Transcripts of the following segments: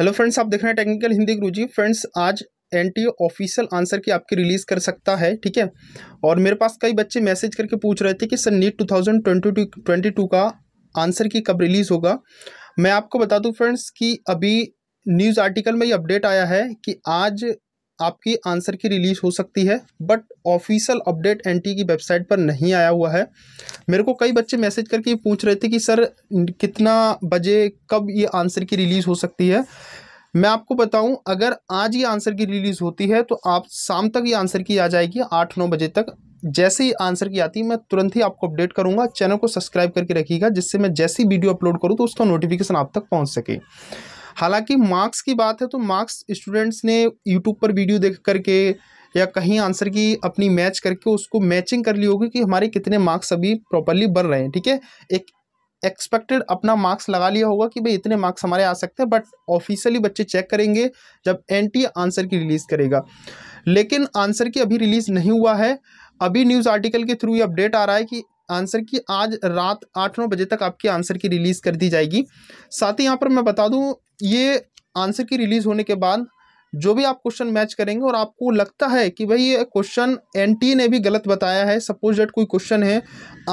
hello friends आप देख रहे हैं टेक्निकल हिंदी गुरु जी फ्रेंड्स आज ओ ऑफिशियल आंसर की आपकी रिलीज़ कर सकता है ठीक है और मेरे पास कई बच्चे मैसेज करके पूछ रहे थे कि sir NEET two thousand twenty two twenty two का आंसर की कब रिलीज़ होगा मैं आपको बता दूं फ्रेंड्स कि अभी न्यूज़ आर्टिकल में ये अपडेट आया है कि आज आपकी आंसर की रिलीज़ हो सकती है बट ऑफिशियल अपडेट एनटी की वेबसाइट पर नहीं आया हुआ है मेरे को कई बच्चे मैसेज करके पूछ रहे थे कि सर कितना बजे कब ये आंसर की रिलीज़ हो सकती है मैं आपको बताऊं अगर आज ये आंसर की रिलीज़ होती है तो आप शाम तक ये आंसर की आ जाएगी आठ नौ बजे तक जैसे ही आंसर की आती है मैं तुरंत ही आपको अपडेट करूंगा चैनल को सब्सक्राइब करके रखिएगा जिससे मैं जैसी वीडियो अपलोड करूँ तो उसका नोटिफिकेशन आप तक पहुँच सके हालांकि मार्क्स की बात है तो मार्क्स स्टूडेंट्स ने यूट्यूब पर वीडियो देख करके या कहीं आंसर की अपनी मैच करके उसको मैचिंग कर ली होगी कि हमारे कितने मार्क्स अभी प्रॉपरली बन रहे हैं ठीक है एक एक्सपेक्टेड अपना मार्क्स लगा लिया होगा कि भाई इतने मार्क्स हमारे आ सकते हैं बट ऑफिशियली बच्चे चेक करेंगे जब एंटी आंसर की रिलीज़ करेगा लेकिन आंसर की अभी रिलीज़ नहीं हुआ है अभी न्यूज़ आर्टिकल के थ्रू ये अपडेट आ रहा है कि आंसर की आज रात आठ नौ बजे तक आपकी आंसर की रिलीज़ कर दी जाएगी साथ ही यहाँ पर मैं बता दूँ ये आंसर की रिलीज़ होने के बाद जो भी आप क्वेश्चन मैच करेंगे और आपको लगता है कि भाई ये क्वेश्चन एनटी ने भी गलत बताया है सपोज डेट कोई क्वेश्चन है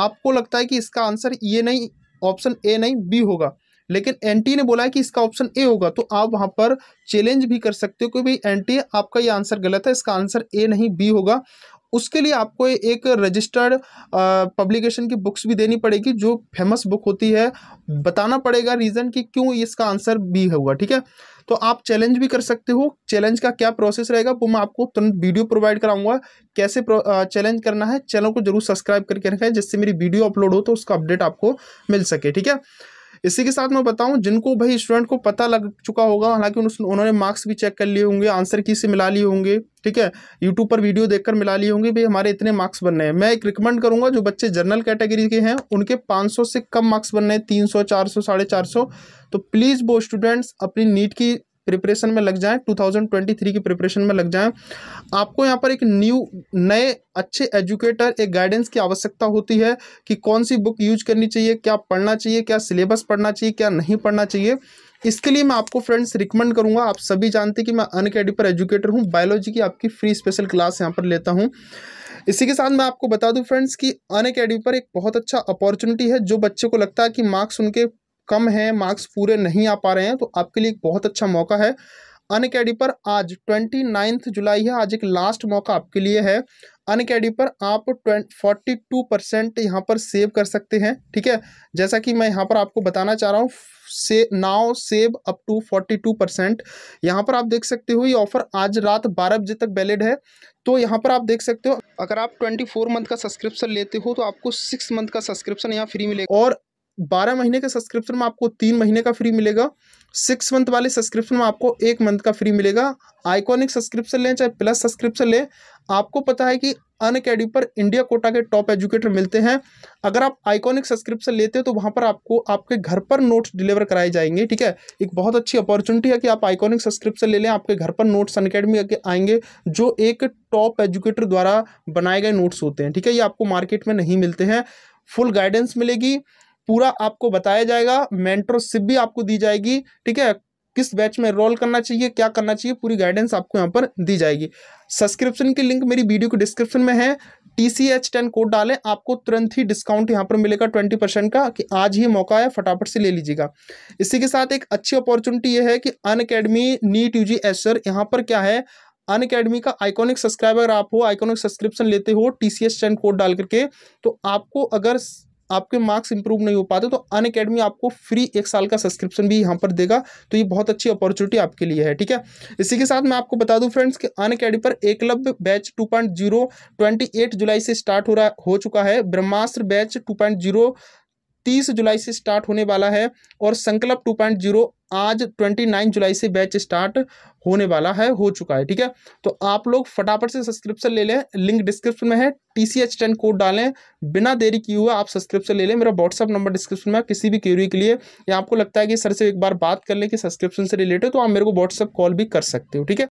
आपको लगता है कि इसका आंसर ये नहीं ऑप्शन ए नहीं बी होगा लेकिन एनटी ने बोला है कि इसका ऑप्शन ए होगा तो आप वहाँ पर चैलेंज भी कर सकते हो कि भाई एन आपका ये आंसर गलत है इसका आंसर ए नहीं बी होगा उसके लिए आपको एक रजिस्टर्ड पब्लिकेशन की बुक्स भी देनी पड़ेगी जो फेमस बुक होती है बताना पड़ेगा रीज़न कि क्यों इसका आंसर बी होगा ठीक है तो आप चैलेंज भी कर सकते हो चैलेंज का क्या प्रोसेस रहेगा वो मैं आपको तुरंत वीडियो प्रोवाइड कराऊंगा कैसे चैलेंज करना है चैनल को जरूर सब्सक्राइब करके रखें जिससे मेरी वीडियो अपलोड हो तो उसका अपडेट आपको मिल सके ठीक है इसी के साथ मैं बताऊं जिनको भाई स्टूडेंट को पता लग चुका होगा हालांकि उन्होंने मार्क्स भी चेक कर लिए होंगे आंसर की से मिला लिए होंगे ठीक है यूट्यूब पर वीडियो देखकर मिला लिए होंगे भाई हमारे इतने मार्क्स बनने हैं मैं एक रिकमेंड करूंगा जो बच्चे जनरल कैटेगरी के हैं उनके 500 से कम मार्क्स बनने हैं तीन सौ चार सौ साढ़े चार सौ तो प्लीज़ वो स्टूडेंट्स अपनी नीट की प्रिपरेशन में लग जाएं 2023 की प्रिपरेशन में लग जाएं आपको यहाँ पर एक न्यू नए अच्छे एजुकेटर एक गाइडेंस की आवश्यकता होती है कि कौन सी बुक यूज करनी चाहिए क्या पढ़ना चाहिए क्या सिलेबस पढ़ना चाहिए क्या नहीं पढ़ना चाहिए इसके लिए मैं आपको फ्रेंड्स रिकमेंड करूंगा आप सभी जानते कि मैं अनकेडी पर एजुकेटर हूँ बायोलॉजी की आपकी फ्री स्पेशल क्लास यहाँ पर लेता हूँ इसी के साथ मैं आपको बता दूं फ्रेंड्स कि अन अकेडमी पर एक बहुत अच्छा अपॉर्चुनिटी है जो बच्चे को लगता है कि मार्क्स उनके कम हैं मार्क्स पूरे नहीं आ पा रहे हैं तो आपके लिए एक बहुत अच्छा मौका है अन पर आज ट्वेंटी नाइन्थ जुलाई है आज एक लास्ट मौका आपके लिए है अन पर आप फोर्टी टू परसेंट यहाँ पर सेव कर सकते हैं ठीक है जैसा कि मैं यहाँ पर आपको बताना चाह रहा हूँ से now save up to forty two percent यहाँ पर आप देख सकते हो ये ऑफर आज रात बारह बजे तक वैलिड है तो यहाँ पर आप देख सकते हो अगर आप ट्वेंटी फोर मंथ का सब्सक्रिप्शन लेते हो तो आपको सिक्स मंथ का सब्सक्रिप्शन यहाँ फ्री मिलेगा और बारह महीने के सब्सक्रिप्शन में आपको तीन महीने का फ्री मिलेगा सिक्स मंथ वाले सब्सक्रिप्शन में आपको एक मंथ का फ्री मिलेगा आइकॉनिक सब्सक्रिप्शन लें चाहे प्लस सब्सक्रिप्शन लें आपको पता है कि अन अकेडमी पर इंडिया कोटा के टॉप एजुकेटर मिलते हैं अगर आप आइकॉनिक सब्सक्रिप्शन लेते हो तो वहाँ पर आपको आपके घर पर नोट्स डिलीवर कराए जाएंगे ठीक है एक बहुत अच्छी अपॉर्चुनिटी है कि आप आइकॉनिक सब्सक्रिप्शन ले लें आपके घर पर नोट्स अन अकेडमी आएंगे जो एक टॉप एजुकेटर द्वारा बनाए गए नोट्स होते हैं ठीक है ये आपको मार्केट में नहीं मिलते हैं फुल गाइडेंस मिलेगी पूरा आपको बताया जाएगा मेंटरशिप भी आपको दी जाएगी ठीक है किस बैच में रोल करना चाहिए क्या करना चाहिए पूरी गाइडेंस आपको यहाँ पर दी जाएगी सब्सक्रिप्शन की लिंक मेरी वीडियो के डिस्क्रिप्शन में है T C H ten code डालें आपको तुरंत ही डिस्काउंट यहाँ पर मिलेगा ट्वेंटी परसेंट का कि आज ही मौका है फटाफट से ले लीजिएगा इसी के साथ एक अच्छी अपॉर्चुनिटी ये है कि Unacademy NEET U G S sir यहाँ पर क्या है अन अकेडमी का आइकॉनिक सब्सक्राइबर आप हो आइकॉनिक सब्सक्रिप्शन लेते हो T C H ten code डाल करके तो आपको अगर आपके मार्क्स इंप्रूव नहीं हो पाते तो अन अकेडमी आपको फ्री एक साल का सब्सक्रिप्शन भी यहाँ पर देगा तो ये बहुत अच्छी अपॉर्चुनिटी आपके लिए है ठीक है इसी के साथ मैं आपको बता दूं फ्रेंड्स कि अन अकेडमी पर एकलव्य बैच 2.0 एट जुलाई से स्टार्ट हो रहा हो चुका है ब्रह्मास्त्र बैच जीरो तीस जुलाई से स्टार्ट होने वाला है और संकल्प टू पॉइंट जीरो आज ट्वेंटी नाइन जुलाई से बैच स्टार्ट होने वाला है हो चुका है ठीक है तो आप लोग फटाफट से सब्सक्रिप्शन ले लें लिंक डिस्क्रिप्शन में है T C H ten code डालें बिना देरी किए हुए आप सब्सक्रिप्शन ले लें मेरा व्हाट्सअप नंबर डिस्क्रिप्शन में किसी भी क्यूरी के लिए या आपको लगता है कि सर से एक बार बात कर लें कि सब्सक्रिप्शन से रिलेटेड तो आप मेरे को व्हाट्सअप कॉल भी कर सकते हो ठीक है